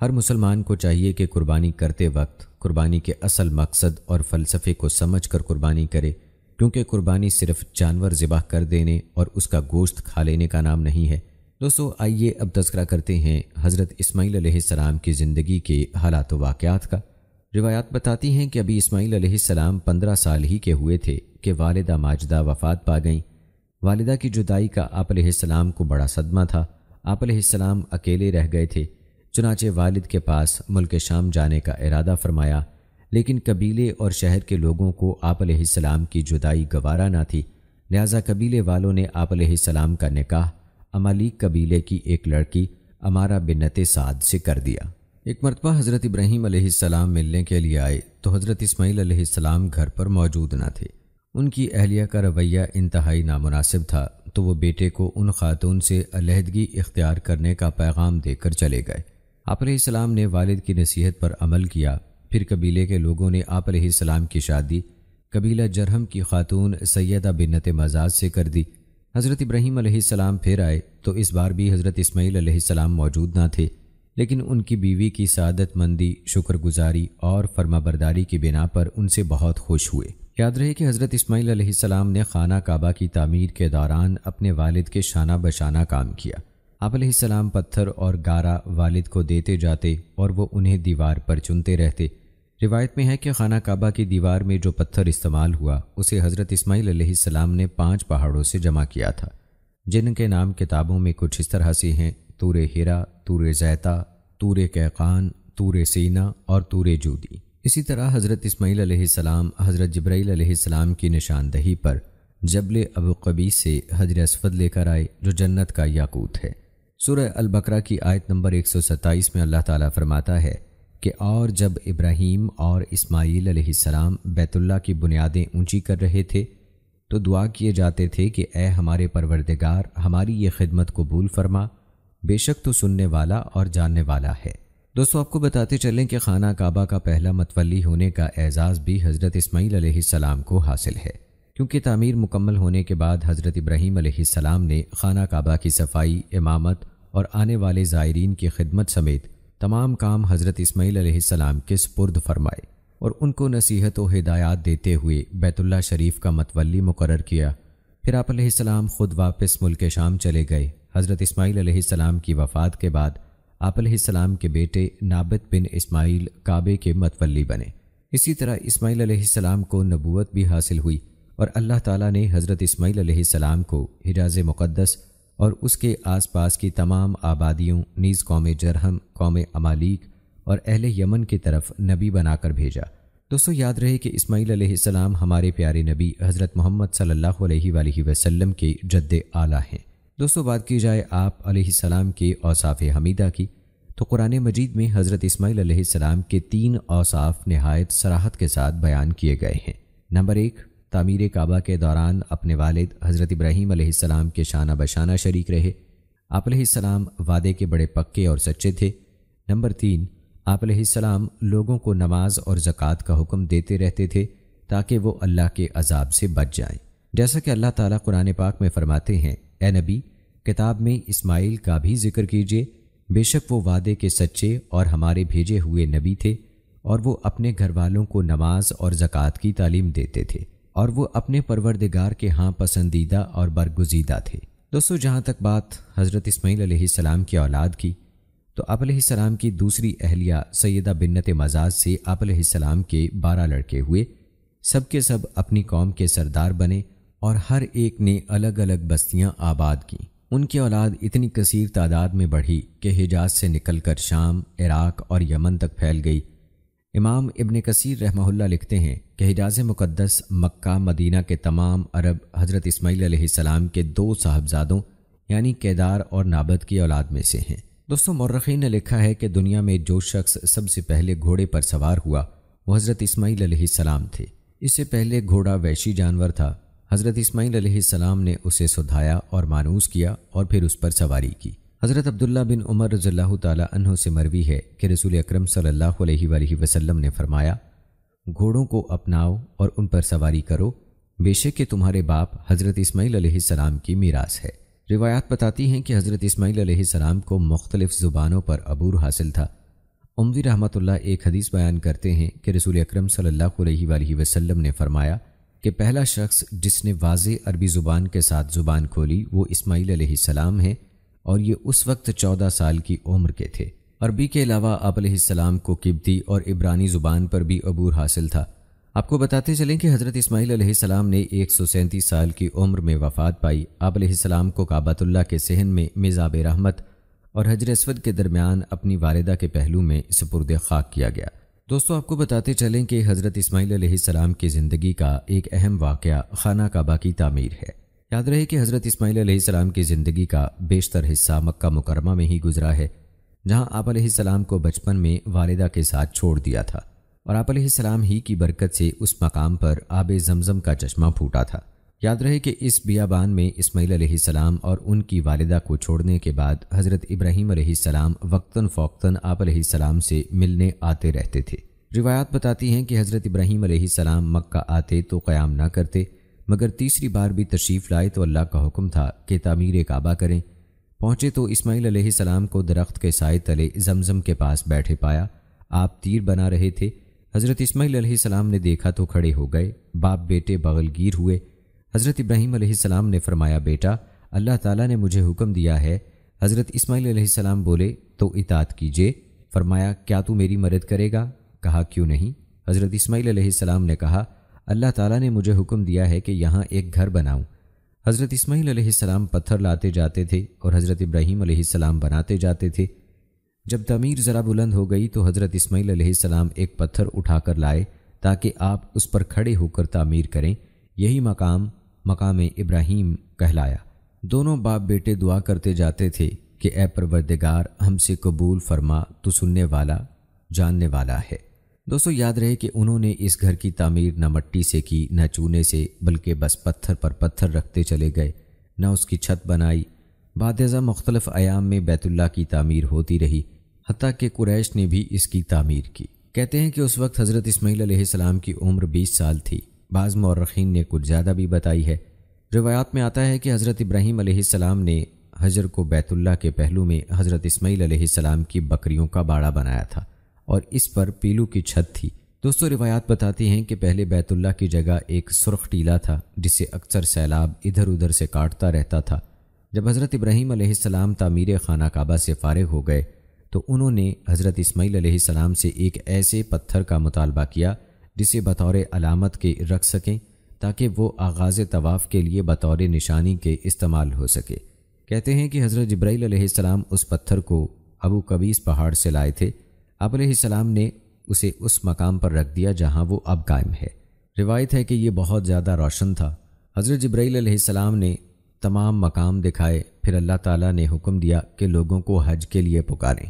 [SPEAKER 1] हर मुसलमान को चाहिए कि कुर्बानी करते वक्त कुर्बानी के असल मकसद और फ़लसफ़े को समझ कर कुर्बानी करे क्योंकि कुर्बानी सिर्फ जानवर ज़िबा कर देने और उसका गोश्त खा लेने का नाम नहीं है दोस्तों आइए अब तस्करा करते हैं हज़रत इसमाईल सलाम की ज़िंदगी के हालात वाक़ात का रिवायात बताती हैं कि अभी इसमाईल सलाम पंद्रह साल ही के हुए थे कि वालदा माजदा वफ़ात पा गईं वालिदा की जुदाई का आपलम को बड़ा सदमा था आपलम अकेले रह गए थे चुनाचे वालिद के पास मुल्क शाम जाने का इरादा फरमाया लेकिन कबीले और शहर के लोगों को आपलम की जुदाई गवारा ना थी लिहाजा कबीले वालों ने आपलम का निकाह अमालिक कबीले की एक लड़की अमारा बिनत साद से कर दिया एक मरतबा हज़रत इब्राहीम मिलने के लिए आए तो हज़रत इसमाईल घर पर मौजूद ना थे उनकी अहलिया का रवैया इंतहाई नामनासिब था तो वो बेटे को उन खातून से अलहदगी इख्तियार करने का पैगाम देकर चले गए आपलाम ने वालिद की नसीहत पर अमल किया फिर कबीले के लोगों ने सलाम की शादी कबीला जरहम की खातून सैदा बिन्नत मजाज से कर दी हज़रत इब्राहीम फिर आए तो इस बार भी हज़रत इसमाईल मौजूद ना थे लेकिन उनकी बीवी की सदतमंदी शुक्रगुजारी और फर्माबरदारी की बिना पर उनसे बहुत खुश हुए याद रहे कि हज़रत इसमाईल आसमाम ने खाना काबा की तमीर के दौरान अपने वालिद के शाना बशाना काम किया आप सलाम पत्थर और गारा वालिद को देते जाते और वो उन्हें दीवार पर चुनते रहते रिवायत में है कि खाना काबा की दीवार में जो पत्थर इस्तेमाल हुआ उसे हज़रत इसमाईल आसमाम ने पाँच पहाड़ों से जमा किया था जिनके नाम किताबों में कुछ इस तरह से हैं तूर हिरा तूर जैता तूर कैकान तूर सीना और तूर जूदी इसी तरह हज़रत इसमाईल सलाम हज़रत जब्राईल सलाम की निशानदही पर जबल अबू कबी से हजर असफद लेकर आए जो जन्नत का याकूत है सूर्य अलबकरा की आयत नंबर 127 में अल्लाह ताला फरमाता है कि और जब इब्राहीम और इसमाइल सलाम बैतुल्ला की बुनियादें ऊंची कर रहे थे तो दुआ किए जाते थे कि ए हमारे परवरदगार हमारी ये खिदमत कबूल फरमा बेशक तो सुनने वाला और जानने वाला है दोस्तों आपको बताते चलें कि खाना काबा का पहला मतवली होने का एज़ाज़ भी हज़रत इसमाईल सलाम को हासिल है क्योंकि तामीर मुकम्मल होने के बाद हज़रत इब्राहीम सलाम ने खाना काबा की सफाई इमामत और आने वाले ज़ायरीन की खिदमत समेत तमाम काम हज़रत इसमाईल सलाम के सपुर्द फरमाए और उनको नसीहत व हिदायत देते हुए बैतुल्ला शरीफ का मतवली मुकर किया फिर आप ख़ुद वापस मुल्क शाम चले गए हज़रत इसमाइल सलाम की वफ़ात के बाद आप के बेटे नाबत बिन इस्माइल काबे के मतवली बने इसी तरह इस्माइल अलैहिस्सलाम को नबूत भी हासिल हुई और अल्लाह ताला ने हज़रत इस्माइल अलैहिस्सलाम को हिराज मुक़दस और उसके आसपास की तमाम आबादियों नीज़ कौम जरहम कौम अमालिक और अहल यमन की तरफ नबी बनाकर भेजा दोस्तों याद रहे कि इस्माईल हमारे प्यारे नबी हज़रत मोहम्मद सल्ला वसम के जद्द आला हैं दोस्तों बात की जाए आप सलाम के औसाफ हमीदा की तो कुरान मजीद में हज़रत इसमाइल सलाम के तीन औसाफ नहायत सराहत के साथ बयान किए गए हैं नंबर एक तामीर काबा के दौरान अपने वालिद हज़रत इब्राहीम सलाम के शाना बशाना शरीक रहे आप सलाम वादे के बड़े पक्के और सच्चे थे नंबर तीन आप सलाम लोगों को नमाज और ज़क़़त का हुक्म देते रहते थे ताकि वो अल्लाह के अजाब से बच जाएं जैसा कि अल्लाह ताला कुरान पाक में फरमाते हैं ए नबी किताब में इस्माइल का भी जिक्र कीजिए बेशक वो वादे के सच्चे और हमारे भेजे हुए नबी थे और वो अपने घर वालों को नमाज और ज़क़़त की तालीम देते थे और वो अपने परवरदिगार के हाँ पसंदीदा और बरगुजीदा थे दोस्तों जहाँ तक बात हज़रत इसमाईल सलाम की औलाद की तो आप की दूसरी अहलिया सैदा बिन्नत मजाज से आप के बारह लड़के हुए सब के सब अपनी कौम के सरदार बने और हर एक ने अलग अलग बस्तियां आबाद की उनकी औलाद इतनी कसीर तादाद में बढ़ी कि हिजाज से निकलकर शाम इराक और यमन तक फैल गई इमाम इबन कसीर रहमहुल्ला लिखते हैं कि हिजाज मुक़दस मक्का मदीना के तमाम अरब हज़रत इसमाईल के दो साहबजादों यानी केदार और नाबद की औलाद में से हैं दोस्तों मर्रखी ने लिखा है कि दुनिया में जो शख्स सबसे पहले घोड़े पर सवार हुआ वह हज़रत इसमाईल सलाम थे इससे पहले घोड़ा वैशी जानवर था हज़रत इसमाइल सलाम ने उसे सुधाया और मानूस किया और फिर उस पर सवारी की हज़रत अब्दुल्ला बिन उमर रज़ल्ला तु से मरवी है कि रसूल अक्रम सल्लल्लाहु ने फरमाया घोड़ों को अपनाओ और उन पर सवारी करो बेशक के तुम्हारे बाप हज़रत इसमाइल सलाम की मीरास है रिवायात बताती हैं कि हज़रत इसमाइल सलाम को मुख्तलिफ़ ज़ुबानों पर अबूर हासिल था उमवी रहमतुल्लाह एक हदीस बयान करते हैं कि रसूल अक्रम सल्लल्लाहु अलैहि वसल्लम ने फरमाया कि पहला शख्स जिसने वाज अरबी ज़ुबान के साथ ज़ुबान खोली वो इस्माईल सलाम हैं और ये उस वक्त चौदह साल की उम्र के थे अरबी के अलावा आप सलाम को किब्ती और इब्रानी ज़ुबान पर भी अबूर हासिल था आपको बताते चलें कि हज़रत इस्माईल सलाम ने एक सौ सैंतीस साल की उम्र में वफ़ात पाई आप सलाम को काबातुल्ला के सहन में मिज़ाब रहमत और हजरसवद के दरमियान अपनी वालदा के पहलू में सपुरद खाक किया गया दोस्तों आपको बताते चलें कि हज़रत इसमाइल सलाम की ज़िंदगी का एक अहम वाक़ खाना काबा की तामीर है याद रहे कि हज़रत इसमाइल सलाम की ज़िंदगी का बेशतर हिस्सा मक्का मुकरमा में ही गुजरा है जहाँ आप सलाम को बचपन में वालदा के साथ छोड़ दिया था और आप सलाम ही की बरकत से उस मकाम पर आब जमज़म का चश्मा फूटा था याद रहे कि इस बियाबान में इसमाईल सलाम और उनकी वालदा को छोड़ने के बाद हज़रत इब्राहीम सलाम वक्ता फ़ौक्ता आप से मिलने आते रहते थे रिवायात बताती हैं कि हज़रत इब्राहीम सलाम मक्का आते तो क़याम ना करते मगर तीसरी बार भी तशरीफ़ लाए तो अल्लाह का हुक्म था कि तमीर काबा करें पहुँचे तो इसमाईल सलाम को दरख्त के साय तले जमजम के पास बैठे पाया आप तीर बना रहे थे हज़रत इसमाईल सलाम ने देखा तो खड़े हो गए बाप बेटे बगलगीर हुए हज़रत इब्राहिम सलाम ने फरमाया बेटा अल्लाह ताला ने मुझे हुक्म दिया है हज़रत इस्माईल सलाम बोले तो इतात कीजिए फरमाया क्या तू मेरी मदद करेगा कहा क्यों नहीं हज़रत इस्माईल सलाम ने कहा अल्लाह ताला ने मुझे हुक्म दिया है कि यहाँ एक घर बनाऊँ हज़रत इस्माईल सलाम पत्थर लाते जाते थे और हज़रत इब्राहिम सलाम बनाते जाते थे जब तमीर ज़रा बुलंद हो गई तो हज़रत इस्माईल सलाम एक पत्थर उठाकर लाए ताकि आप उस पर खड़े होकर तामीर करें यही मकाम मकाम इब्राहिम कहलाया दोनों बाप बेटे दुआ करते जाते थे कि ए परवरदिगार हमसे कबूल फरमा तो सुनने वाला जानने वाला है दोस्तों याद रहे कि उन्होंने इस घर की तामीर न मट्टी से की न चूने से बल्कि बस पत्थर पर पत्थर रखते चले गए न उसकी छत बनाई बादजा मुख्तलफ़ आयाम में बैतुल्ला की तामीर होती रही हती कि कुरैश ने भी इसकी तामीर की कहते हैं कि उस वक्त हज़रत इसमाईल सलाम की उम्र बीस साल थी बाज़ मौरखीन ने कुछ ज़्यादा भी बताई है रिवायात में आता है कि हज़रत इब्राहीम सलाम ने हजर को बैतुल्ला के पहलू में हज़रत इसमाईल सलाम की बकरियों का बाड़ा बनाया था और इस पर पीलू की छत थी दोस्तों रिवायात बताती हैं कि पहले बैतुल्ला की जगह एक सुरख टीला था जिसे अक्सर सैलाब इधर उधर से काटता रहता था जब हज़रत इब्राहीम सलाम तामीर खाना काबा से फारग हो गए तो उन्होंने हज़रत इसमाईल सलाम से एक ऐसे पत्थर का मुतालबा किया जिसे बतौर अलामत के रख सकें ताकि वो आगाज़ तवाफ़ के लिए बतौर निशानी के इस्तेमाल हो सके कहते हैं कि हज़रत जब्राईसम उस पत्थर को अबू कबीस पहाड़ से लाए थे अब सलाम ने उसे उस मकाम पर रख दिया जहाँ वो अब कायम है रिवायत है कि यह बहुत ज़्यादा रोशन था हज़रत जब्राईसम ने तमाम मकाम दिखाए फिर अल्लाह ताला ने हुक्म दिया कि लोगों को हज के लिए पुकारें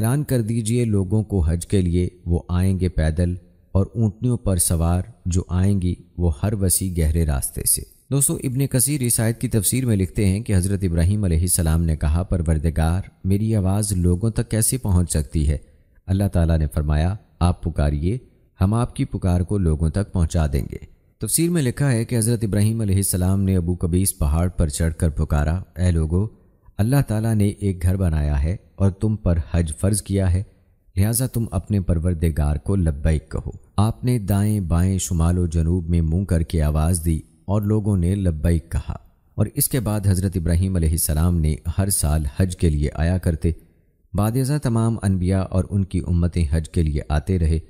[SPEAKER 1] ऐलान कर दीजिए लोगों को हज के लिए वो आएंगे पैदल और ऊँटनियों पर सवार जो आएंगी वो हर वसी गहरे रास्ते से दोस्तों इब्ने कसीर इस आयत की तफसीर में लिखते हैं कि हज़रत इब्राहिम सलाम ने कहा वर्दगार मेरी आवाज़ लोगों तक कैसे पहुँच सकती है अल्लाह ताला ने फरमाया आप पुकारिए हम आपकी पुकार को लोगों तक पहुँचा देंगे तफसीर में लिखा है कि हज़रत इब्राहिम सलाम ने अबू कबीस पहाड़ पर चढ़कर पुकारा ए लोगो अल्लाह तला ने एक घर बनाया है और तुम पर हज फ़र्ज़ किया है लिहाजा तुम अपने परवरदेगार को लब्बैक कहो आपने दाएं बाएं शुमालो जनूब में मुंह करके आवाज़ दी और लोगों ने लब्बैक कहा और इसके बाद हज़रत इब्राहीम सलाम ने हर साल हज के लिए आया करते बादजा तमाम अनबिया और उनकी उम्मतें हज के लिए आते रहे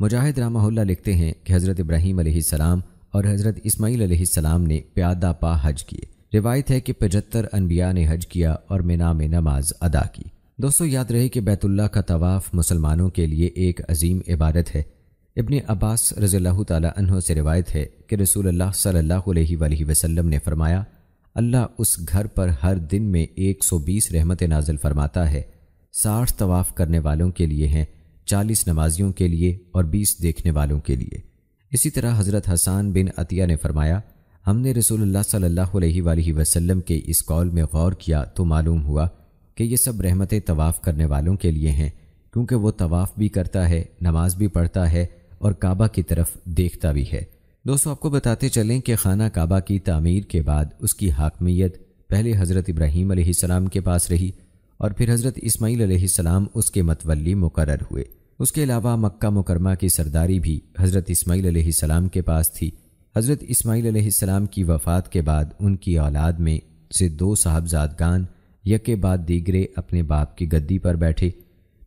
[SPEAKER 1] मुजाहिद रामहुल्ला लिखते हैं कि हज़रत इब्राहीम सलाम और हज़रत इस्माईल सलाम ने प्यादा पा हज किए रिवायत है कि पचहत्तर अनबिया ने हज किया और मिना में नमाज अदा की दोस्तों याद रहे कि बैतुल्ला का तवाफ़ मुसलमानों के लिए एक अजीम इबादत है इबन अब्बास रज़ी तु से रिवायत है कि रसूल अल्लाह सल्लल्लाहु ने फरमाया अल्लाह उस घर पर हर दिन में 120 रहमत नाजिल फरमाता है साठ तवाफ़ करने वालों के लिए हैं चालीस नमाजियों के लिए और बीस देखने वालों के लिए इसी तरह हज़रत हसान बिन अतिया ने फरमाया हमने रसूल सल्ला वसलम के इस कौल में गौर किया तो मालूम हुआ कि ये सब रहमतें तवाफ़ करने वालों के लिए हैं क्योंकि वो तवाफ़ भी करता है नमाज भी पढ़ता है और काबा की तरफ देखता भी है दोस्तों आपको बताते चलें कि खाना काबा की तामीर के बाद उसकी हाकमियत पहले हज़रत इब्राहीम आसमाम के पास रही और फिर हज़रत इस्माईल सलाम उसके मतवली मुकर हुए उसके अलावा मक्का मुकरमा की सरदारी भी हज़रत इस्माईल सलाम के पास थी हज़रत इस्माईल सलाम की वफ़ात के बाद उनकी औलाद में से दो साहबजादगान यके बाद दीगरे अपने बाप की गद्दी पर बैठे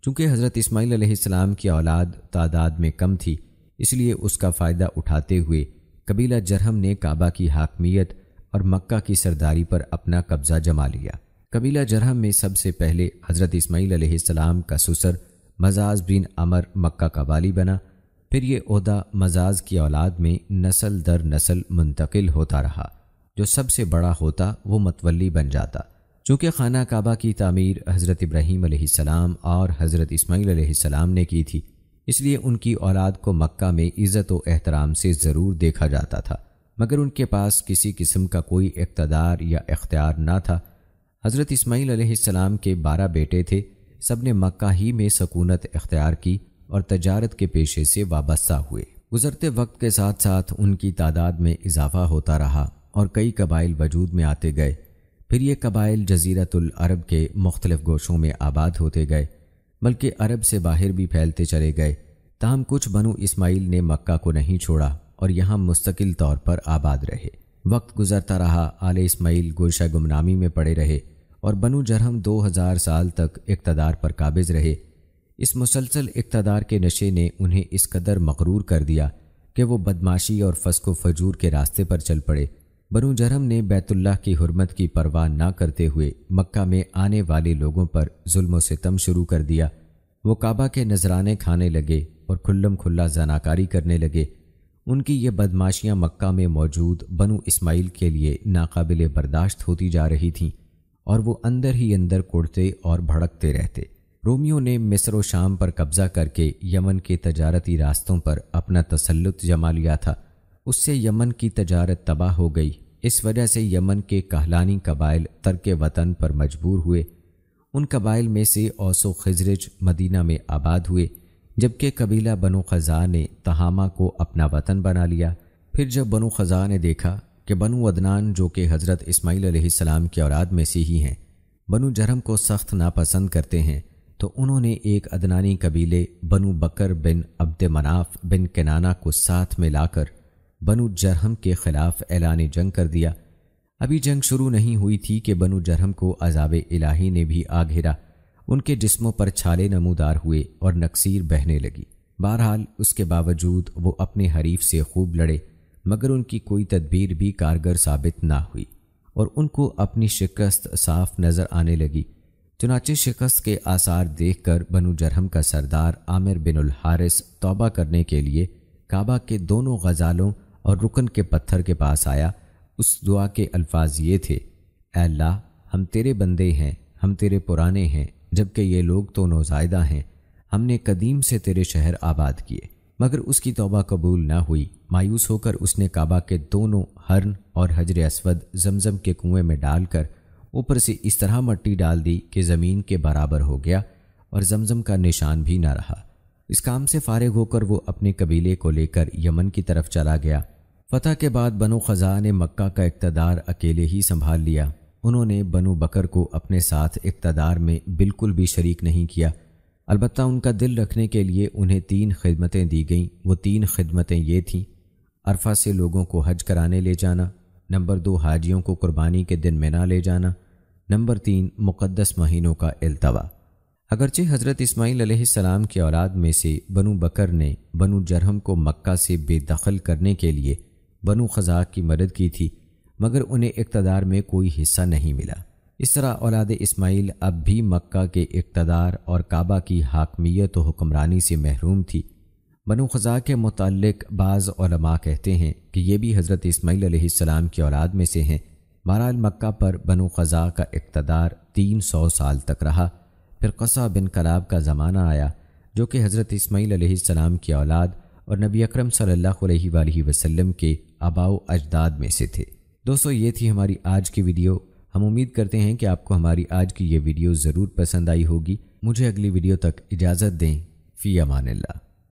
[SPEAKER 1] चूँकि हज़रत इस्माईल अलैहिस्सलाम की औलाद तादाद में कम थी इसलिए उसका फ़ायदा उठाते हुए कबीला जरहम ने काबा की हाकमियत और मक्का की सरदारी पर अपना कब्ज़ा जमा लिया कबीला जरहम में सबसे पहले हज़रत इसमाइल अलैहिस्सलाम का सुसर मजाज बिन अमर मक्का का वाली बना फिर ये अहदा मजाज की औलाद में नसल दर नसल मुंतकिल होता रहा जो सबसे बड़ा होता वो मतवली बन जाता चूँकि खाना काबा की तमीर हज़रत इब्राहीम सलाम और हज़रत इसमाईल सलाम ने की थी इसलिए उनकी औलाद को मक्का में इज़्ज़त व एहतराम से ज़रूर देखा जाता था मगर उनके पास किसी किस्म का कोई इकतदार या इख्तियार ना था हज़रत इसमाईल सलाम के बारह बेटे थे सब ने मक्का ही में सकूनत इख्तियार की और तजारत के पेशे से वाबस्ता हुए गुजरते वक्त के साथ साथ उनकी तादाद में इजाफा होता रहा और कई कबाइल वजूद में आते गए फिर ये कबाइल जजीरतुल अरब के मुख्तलिफ गोशों में आबाद होते गए बल्कि अरब से बाहर भी फैलते चले गए ताहम कुछ बनु इस्माइल ने मक्का को नहीं छोड़ा और यहाँ मुस्तकिल तौर पर आबाद रहे वक्त गुजरता रहा आले इस्माइल गोशा गुमनामी में पड़े रहे और बनु जरहम दो हज़ार साल तक इकतदार पर काबिज रहे इस मुसलसल इकतदार के नशे ने उन्हें इस कदर मकरूर कर दिया कि वो बदमाशी और फसको फजूर के रास्ते पर चल पड़े बनु जरम ने बैतुल्लाह की हरमत की परवाह ना करते हुए मक्का में आने वाले लोगों पर जुल्म सितम शुरू कर दिया वो काबा के नजराने खाने लगे और खुल्लम खुल्ला जनाकारी करने लगे उनकी ये बदमाशियाँ मक्का में मौजूद बनु इस्माइल के लिए नाकबिल बर्दाश्त होती जा रही थीं और वो अंदर ही अंदर कुड़ते और भड़कते रहते रोमियों ने मिस्र शाम पर कब्ज़ा करके यमन के तजारती रास्तों पर अपना तसल्लुत जमा लिया था उससे यमन की तजारत तबाह हो गई इस वजह से यमन के कहलानी कबाइल तर्क वतन पर मजबूर हुए उन कबाइल में से औसो खजरज मदीना में आबाद हुए जबकि कबीला बनो ख़ज़ा ने तहामा को अपना वतन बना लिया फिर जब बनो ख़ज़ा ने देखा कि बनु अदनान जो कि हज़रत इसमाइल सलाम की औलाद में से ही हैं बनु जरम को सख्त नापसंद करते हैं तो उन्होंने एक अदनानी कबीले बनु बकर बिन अब्द मनाफ बिन कनाना को साथ में लाकर बनु जरहम के ख़िलाफ़ ऐलान जंग कर दिया अभी जंग शुरू नहीं हुई थी कि बनु जरहम को अजाब इलाही ने भी आ घेरा उनके जिस्मों पर छाले नमूदार हुए और नक्सीर बहने लगी बहरहाल उसके बावजूद वो अपने हरीफ से खूब लड़े मगर उनकी कोई तदबीर भी कारगर साबित ना हुई और उनको अपनी शिकस्त साफ नज़र आने लगी चुनाचे शिकस्त के आसार देखकर बनु जरहम का सरदार आमिर बिनुल हारिस तौबा करने के लिए काबा के दोनों गज़ालों और रुकन के पत्थर के पास आया उस दुआ के अल्फाज ये थे अल्लाह हम तेरे बंदे हैं हम तेरे पुराने हैं जबकि ये लोग तो नौजायदा हैं हमने कदीम से तेरे शहर आबाद किए मगर उसकी तोबा कबूल ना हुई मायूस होकर उसने काबा के दोनों हर्न और हजर असवद जमजम के कुएं में डालकर ऊपर से इस तरह मट्टी डाल दी कि ज़मीन के बराबर हो गया और जमजम का निशान भी ना रहा इस काम से फारग होकर वो अपने कबीले को लेकर यमन की तरफ चला गया फतह के बाद बनु खजा ने मक्का का इकतदार अकेले ही संभाल लिया उन्होंने बनु बकर को अपने साथ इकतदार में बिल्कुल भी शरीक नहीं किया अलबत् उनका दिल रखने के लिए उन्हें तीन खिदमतें दी गईं वो तीन खिदमतें ये थीं अरफा से लोगों को हज कराने ले जाना नंबर दो हाजियों को कुर्बानी के दिन मना ले जाना नंबर तीन मुक़दस महीनों का अल्तवा अगरचे हज़रत इस्माईल की औलाद में से बनु बकर ने बनु जरहम को मक्का से बेदखल करने के लिए बनु ख़जाक की मदद की थी मगर उन्हें इकतदार में कोई हिस्सा नहीं मिला इस तरह औलाद इस्माइल अब भी मक्का के इकतदार और काबा की हाकमियत और हुक्मरानी से महरूम थी बनु खजा के मतलब बाज़ कहते हैं कि ये भी हज़रत इसमाईल सलाम की औलाद में से हैं बहरहाल मक्का पर बनु खजा का इकतदार तीन सौ साल तक रहा फिर कसा बिन कलाब का ज़माना आया जो कि हज़रत इसमाइल सलाम की औलाद और नबी अकरम सल्लल्लाहु अलैहि वसल्लम के आबाओ अजदाद में से थे दोस्तों ये थी हमारी आज की वीडियो हम उम्मीद करते हैं कि आपको हमारी आज की ये वीडियो ज़रूर पसंद आई होगी मुझे अगली वीडियो तक इजाज़त दें फ़ी अमान